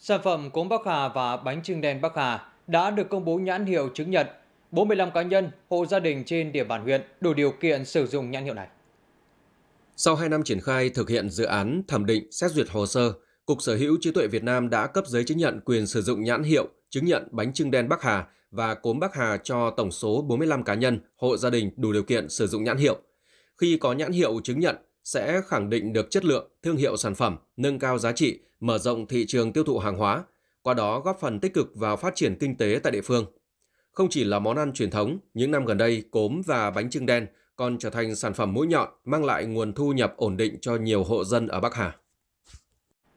Sản phẩm cốm Bắc Hà và bánh trưng đen Bắc Hà đã được công bố nhãn hiệu chứng nhận 45 cá nhân, hộ gia đình trên địa bàn huyện đủ điều kiện sử dụng nhãn hiệu này. Sau 2 năm triển khai thực hiện dự án thẩm định, xét duyệt hồ sơ, Cục Sở hữu trí tuệ Việt Nam đã cấp giấy chứng nhận quyền sử dụng nhãn hiệu, chứng nhận bánh trưng đen Bắc Hà và cốm Bắc Hà cho tổng số 45 cá nhân, hộ gia đình đủ điều kiện sử dụng nhãn hiệu. Khi có nhãn hiệu chứng nhận, sẽ khẳng định được chất lượng, thương hiệu sản phẩm, nâng cao giá trị, mở rộng thị trường tiêu thụ hàng hóa, qua đó góp phần tích cực vào phát triển kinh tế tại địa phương. Không chỉ là món ăn truyền thống, những năm gần đây, cốm và bánh trưng đen còn trở thành sản phẩm mũi nhọn mang lại nguồn thu nhập ổn định cho nhiều hộ dân ở Bắc Hà.